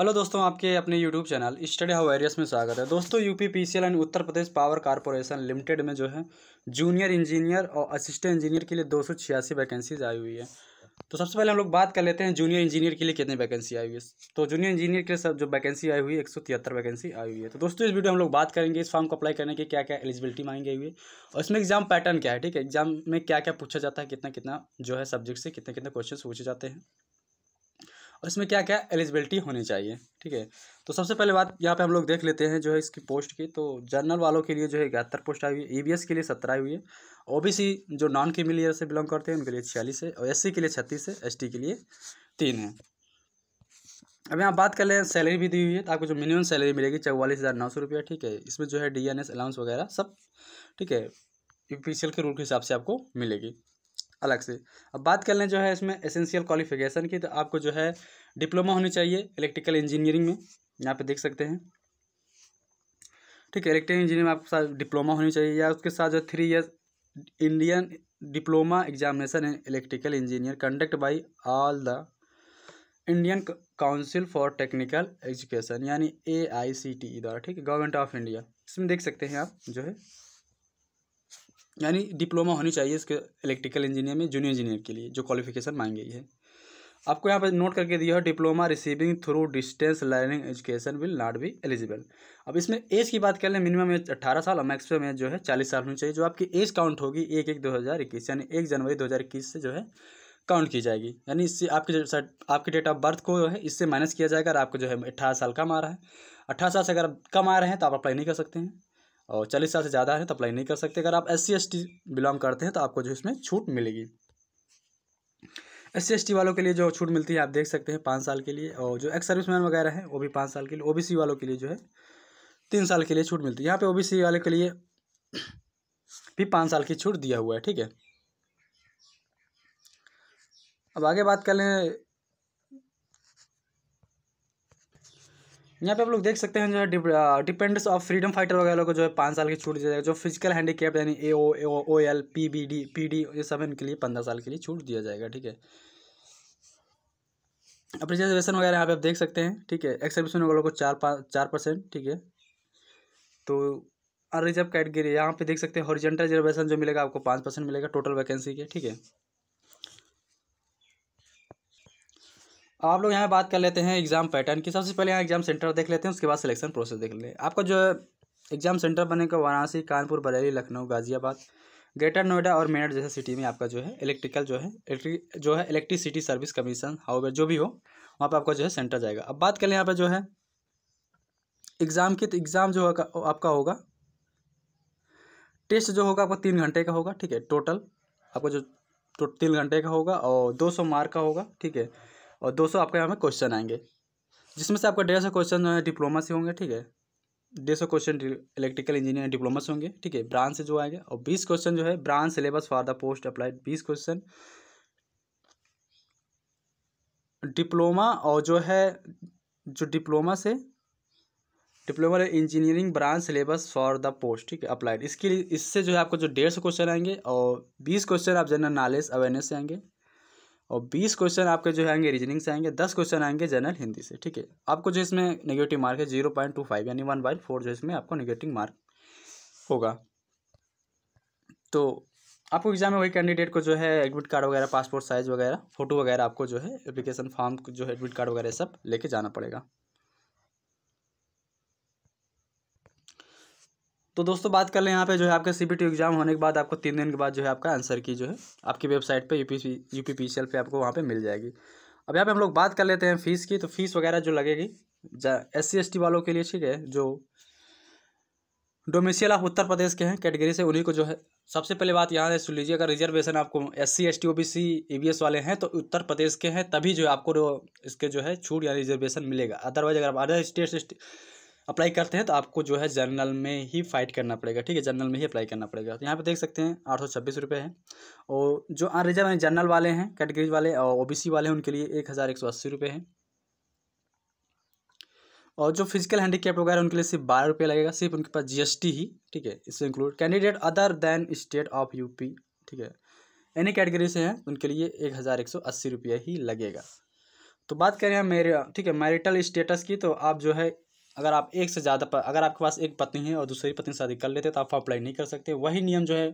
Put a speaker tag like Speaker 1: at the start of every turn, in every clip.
Speaker 1: hello दोस्तों आपके अपने यूट्यूब चैनल स्टडी हाउ एरियस में स्वागत है दोस्तों UP PCL and Uttar Pradesh power corporation limited में जो है जूनियर इंजीनियर और असिस्टेंट इंजीनियर के लिए दो सौ छियासी वैकेंसीज आई हुई है तो सबसे पहले हम लोग बात कर लेते हैं जूनियर इंजीनियर के लिए कितनी वैकेंसी आई हुई है तो जूनियर इंजीनियर के लिए सब जो वैकेंसी आई हुई है एक सौ तिहत्तर वैकेंसी आई हुई है तो दोस्तों इस वीडियो हम लोग बात करेंगे इस फॉर्म को अप्लाई करने की क्या क्या एलिजिबिलिटी मांगी हुई है और इसमें एग्जाम पैटर्न क्या है ठीक है एग्जाम में क्या क्या पूछा जाता है कितना कितना जो है सब्जेक्ट से कितने कितने क्वेश्चन पूछे जाते हैं और इसमें क्या क्या एलिजिबिलिटी होनी चाहिए ठीक है तो सबसे पहले बात यहाँ पे हम लोग देख लेते हैं जो है इसकी पोस्ट की तो जनरल वालों के लिए जो है इकहत्तर पोस्ट आई हुई है ई e के लिए सत्रह आई हुई है ओ जो नॉन क्रिमिलियर से बिलोंग करते हैं उनके लिए छियालीस है और एस के लिए छत्तीस है एस के लिए तीन है अब यहाँ बात कर लें सैलरी भी दी हुई है तो आपको जो मिनिमम सैलरी मिलेगी चौवालीस हज़ार नौ सौ रुपया ठीक है इसमें जो है डी एन एस अलाउंस वगैरह सब ठीक है यूपीसीएल के रूल के हिसाब से आपको मिलेगी अलग से अब बात कर लें जो है इसमें एसेंशियल क्वालिफिकेशन की तो आपको जो है डिप्लोमा होनी चाहिए इलेक्ट्रिकल इंजीनियरिंग में यहाँ पे देख सकते हैं ठीक है इलेक्ट्रिकल इंजीनियरिंग में आपके साथ डिप्लोमा होनी चाहिए या उसके साथ जो three years Indian diploma examination in electrical engineer conduct by all the Indian council for technical education यानी A I C T E द्वारा ठीक है गवर्नमेंट ऑफ इंडिया इसमें देख सकते हैं आप जो है यानी डिप्लोमा होनी चाहिए इसके इलेक्ट्रिकल इंजीनियर में जूनियर इंजीनियर के लिए जो क्वालिफिकेशन मांगी है आपको यहाँ पर नोट करके दिया है diploma receiving through distance learning education will not be eligible अब इसमें एज की बात कर लें मिनिमम एज अट्ठारह साल और मैक्सिमम एज जो है चालीस साल होनी चाहिए जो आपकी एज काउंट होगी एक एक दो हज़ार इक्कीस यानी एक जनवरी दो हज़ार इक्कीस से जो है काउंट की जाएगी यानी इससे आपके आपके डेट ऑफ बर्थ को जो है इससे माइनस किया जाएगा और आपको जो है अट्ठारह साल कम आ रहा है अट्ठारह साल से अगर कम आ रहे हैं तो आप अप्लाई नहीं कर सकते हैं और चालीस साल से ज़्यादा है तो अप्लाई नहीं कर सकते अगर आप एस सी बिलोंग करते हैं तो आपको जो इसमें छूट मिलेगी एस सी वालों के लिए जो छूट मिलती है आप देख सकते हैं पाँच साल के लिए और जो एक्स सर्विस मैन वगैरह हैं वो भी पाँच साल के लिए ओबीसी वालों के लिए जो है तीन साल के लिए छूट मिलती है यहाँ पे ओबीसी वाले के लिए भी पाँच साल की छूट दिया हुआ है ठीक है अब आगे बात कर लें यहाँ पे आप लोग देख सकते हैं जो है डिपेंडेंस ऑफ फ्रीडम फाइटर वगैरह को जो है पाँच साल की छूट दिया जाएगा जो फिजिकल हैंडीकैप यानी A O O O L P B D P D ये सब इनके लिए पंद्रह साल के लिए छूट दिया जाएगा ठीक है अप्रिसिएशन वगैरह यहाँ पे आप देख सकते हैं ठीक है एक्सेप्शन वगैरह को चार पाँच चार परसेंट ठीक है तो अनरिजर्व कैटेगरी यहाँ पे देख सकते हैं हॉरिजेंटल रिजर्वेशन जो मिलेगा आपको पाँच परसेंट मिलेगा टोटल वैकेंसी के ठीक है आप लोग यहाँ बात कर लेते हैं एग्ज़ाम पैटर्न की सबसे पहले यहाँ एग्ज़ाम सेंटर देख लेते हैं उसके बाद सिलेक्शन प्रोसेस देख लेते हैं आपका जो एग्ज़ाम सेंटर बनेगा वाराणसी कानपुर बरेली लखनऊ गाज़ियाबाद ग्रेटर नोएडा और मेरठ जैसे सिटी में आपका जो है इलेक्ट्रिकल जो है इलेक्ट्रिक जो है इलेक्ट्रिसिटी सर्विस कमीशन हाउवेयर जो भी हो वहाँ पर आपका जो है सेंटर जाएगा अब बात कर लें यहाँ पर जो है एग्ज़ाम की तो एग्ज़ाम जो होगा आपका होगा टेस्ट जो होगा आपका तीन घंटे का होगा ठीक है टोटल आपका जो तो तीन घंटे का होगा और दो सौ मार्क का होगा ठीक है और दो सौ आपके यहाँ में क्वेश्चन आएंगे जिसमें से आपका डेढ़ सौ क्वेश्चन जो है डिप्लोमा से होंगे ठीक है डेढ़ सौ क्वेश्चन इलेक्ट्रिकल इंजीनियर डिप्लोमा से होंगे ठीक है ब्रांच से जो आएंगे और बीस क्वेश्चन जो है branch syllabus for the post applied बीस क्वेश्चन डिप्लोमा और जो है जो डिप्लोमा से diploma engineering branch syllabus for the post ठीक है अप्लाइड इसके लिए इससे जो है आपको जो डेढ़ सौ क्वेश्चन आएंगे और बीस क्वेश्चन आप जनरल नॉलेज अवेयरनेस से आएंगे और बीस क्वेश्चन आपके जो आएंगे रीजनिंग से आएंगे दस क्वेश्चन आएंगे जनरल हिंदी से ठीक है आपको जो इसमें नेगेटिव मार्क है जीरो पॉइंट टू फाइव यानी वन बाई फोर जो इसमें आपको नेगेटिव मार्क होगा तो आपको एग्जाम में वही कैंडिडेट को जो है एडमिट कार्ड वगैरह पासपोर्ट साइज़ वगैरह फोटो वगैरह आपको जो है एप्लीकेशन फॉर्म जो है एडमिट कार्ड वगैरह सब लेके जाना पड़ेगा तो दोस्तों बात कर लें यहाँ पे जो है आपका सी एग्ज़ाम होने के बाद आपको तीन दिन के बाद जो है आपका आंसर की जो है आपकी वेबसाइट पे U P U P P पे आपको वहाँ पर मिल जाएगी अब यहाँ पे हम लोग बात कर लेते हैं फ़ीस की तो फ़ीस वगैरह जो लगेगी एस सी वालों के लिए ठीक है जो डोमेशियल ऑफ उत्तर प्रदेश के हैं कैटेगरी से उन्हीं को जो है सबसे पहले बात यहाँ सुन लीजिए अगर रिजर्वेशन आपको S C S T O B C E B S वाले हैं तो उत्तर प्रदेश के हैं तभी जो है आपको इसके जो है छूट या रिजर्वेशन मिलेगा अदरवाइज अगर आप अदर स्टेट अप्लाई करते हैं तो आपको जो है जनरल में ही फाइट करना पड़ेगा ठीक है जनरल में ही अप्लाई करना पड़ेगा तो यहाँ पे देख सकते हैं आठ सौ छब्बीस रुपये है और जो अनरिजर्व हैं जनरल वाले हैं कैटेगरीज वाले और ओबीसी वाले हैं उनके लिए एक हज़ार एक सौ अस्सी रुपये है और जो फिजिकल हैंडीकैप वगैरह उनके लिए सिर्फ बारह रुपये लगेगा सिर्फ उनके पास टी ही ठीक है इससे include candidate other than state of UP ठीक है एनी कैटेगरी से हैं उनके लिए एक हज़ार एक सौ अस्सी रुपये ही लगेगा तो बात करें मेरे ठीक है मैरिटल स्टेटस की तो आप जो है अगर आप एक से ज़्यादा अगर आपके पास एक पत्नी है और दूसरी पत्नी शादी कर लेते तो आप अप्लाई नहीं कर सकते वही नियम जो है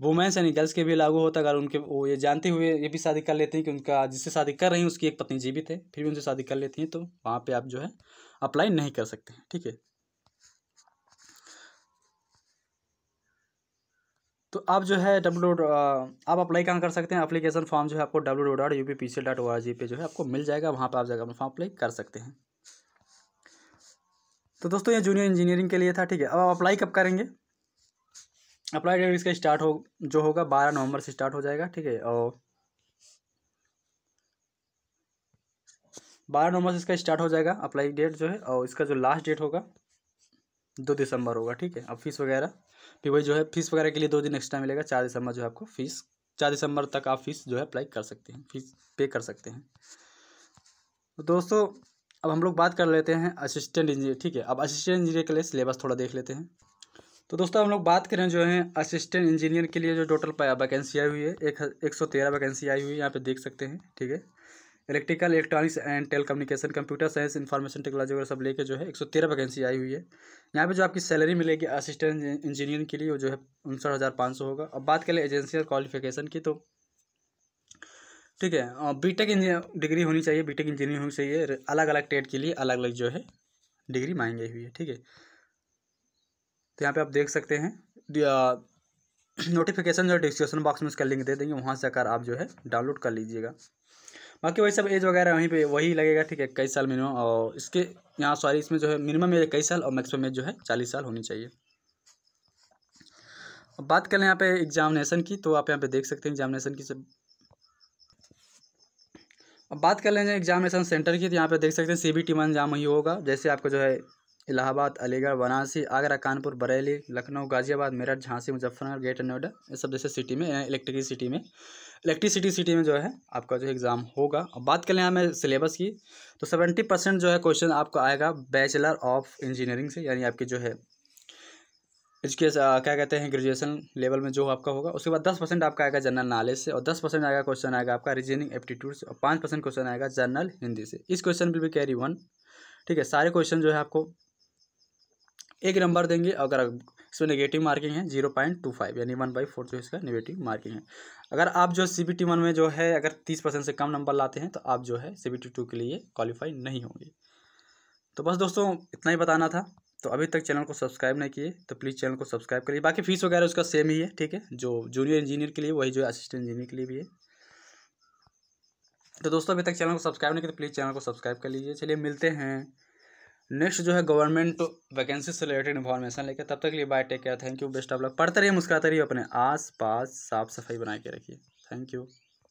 Speaker 1: वुमेंस यानी गर्ल्स के भी लागू होता है अगर उनके वो ये जानते हुए ये भी शादी कर लेते हैं कि उनका जिससे शादी कर रही हैं उसकी एक पत्नी जीवित है फिर भी उनसे शादी कर लेती हैं तो वहाँ पे आप जो है अप्लाई नहीं कर सकते हैं ठीक है तो आप जो है डब्ल्यू आप अप्लाई कहाँ कर सकते हैं अप्लीकेशन फॉर्म जो है आपको W dot U P P C dot O R G पे जो है आपको मिल जाएगा वहाँ पर आप जगह फॉर्म अप्लाई कर सकते हैं तो दोस्तों ये जूनियर इंजीनियरिंग के लिए था ठीक है अब आप अप्लाई कब करेंगे अप्लाई डेट इसका स्टार्ट हो जो होगा बारह नवंबर से स्टार्ट हो जाएगा ठीक है और बारह नवंबर से इसका स्टार्ट हो जाएगा अप्लाई डेट जो है और इसका जो लास्ट डेट होगा दो दिसंबर होगा ठीक है अब फीस वगैरह फिर वही जो है फीस वगैरह के लिए दो दिन एक्स्ट्रा मिलेगा चार दिसंबर जो है आपको फीस चार दिसंबर तक आप फीस जो है अप्लाई कर सकते हैं फीस पे कर सकते हैं तो दोस्तों अब हम लोग बात कर लेते हैं असिस्टेंट इंजीनियर ठीक है अब असिस्टेंट इंजीनियर के लिए सिलेबस थोड़ा देख लेते हैं तो दोस्तों हम लोग बात करें जो है असिस्टेंट इंजीनियर के लिए जो टोटल वैकेंसी आई हुई है एक एक सौ तेरह वैकेंसी आई हुई है यहाँ पे देख सकते हैं ठीक है electrical electronics and telecommunication computer science information technology वगैरह सब लेके जो है एक सौ तेरह वैकेंसी आई हुई है यहाँ पे जो आपकी सैलरी मिलेगी असिस्टेंट इंजीनियर के लिए वो जो है उनसठ हज़ार पाँच सौ होगा अब बात करें एजेंसी और क्वालिफिकेशन की तो ठीक है बी टेक डिग्री होनी चाहिए बी टेक इंजीनियरिंग होनी चाहिए अलग अलग टेट के लिए अलग अलग जो है डिग्री मांगी हुई है ठीक है तो यहाँ पे आप देख सकते हैं नोटिफिकेशन जो डिस्क्रिप्शन बॉक्स में उसका लिंक दे देंगे वहाँ से आकर आप जो है डाउनलोड कर लीजिएगा बाकी वही सब एज वगैरह वहीं पे वही लगेगा ठीक है इक्कीस साल मिनिमम और इसके यहाँ सॉरी इसमें जो है मिनिमम एज इक्कीस साल और मैक्सिमम एज जो है चालीस साल होनी चाहिए बात कर लें यहाँ पे एग्जामिनेशन की तो आप यहाँ पे देख सकते हैं एग्जामिनेशन की सब अब बात कर लेंगे एग्जामिनेशन सेंटर की तो यहाँ पे देख सकते हैं सी बी टी में एग्जाम ही होगा जैसे आपको जो है इलाहाबाद अलीगढ़ वाराणसी आगरा कानपुर बरेली लखनऊ गाजियाबाद मेरठ झांसी मुजफ्फरनगर ग्रेटर नोएडा ये सब जैसे सिटी में इलेक्ट्रिक सिटी में इलेक्ट्रिसिटी सिटी में जो है आपका जो एग्ज़ाम होगा और बात कर लें हमें सिलेबस की तो सेवेंटी परसेंट जो है क्वेश्चन आपको आएगा बैचलर ऑफ इंजीनियरिंग से यानी आपकी जो है एजुकेशन uh, क्या कहते हैं ग्रेजुएशन लेवल में जो आपका होगा उसके बाद दस परसेंट आपका आएगा जनरल नॉलेज से और दस परसेंट आएगा क्वेश्चन आएगा आपका रीजनिंग एप्टीट्यूड से और पाँच परसेंट क्वेश्चन आएगा जनरल हिंदी से इस क्वेश्चन विल भी कैरी वन ठीक है सारे क्वेश्चन जो है आपको एक नंबर देंगे अगर इसमें नेगेटिव मार्किंग है जीरो पॉइंट टू फाइव यानी वन बाई फोर जो इसका नेगेटिव मार्किंग है अगर आप जो सी बी टी वन में जो है अगर तीस परसेंट से कम नंबर लाते हैं तो आप जो है सी बी टी टू के लिए क्वालिफाई नहीं होंगे तो बस दोस्तों इतना ही बताना था तो अभी तक चैनल को सब्सक्राइब नहीं किए तो प्लीज़ चैनल को सब्सक्राइब करिए बाकी फीस वगैरह उसका सेम ही है ठीक है जो जूनियर इंजीनियर के लिए वही जो असिस्टेंट इंजीनियर के लिए भी है तो दोस्तों अभी तक चैनल को सब्सक्राइब नहीं किया तो प्लीज़ चैनल को सब्सक्राइब कर लीजिए चलिए मिलते हैं नेक्स्ट जो है गवर्नमेंट वैकेंसी से रिलेटेड इन्फॉर्मेशन लेकर तब तक लिए bye take care thank you best of luck पढ़ते रहिए मुस्कुराते रहिए अपने आस पास साफ सफाई बना के रखिए थैंक यू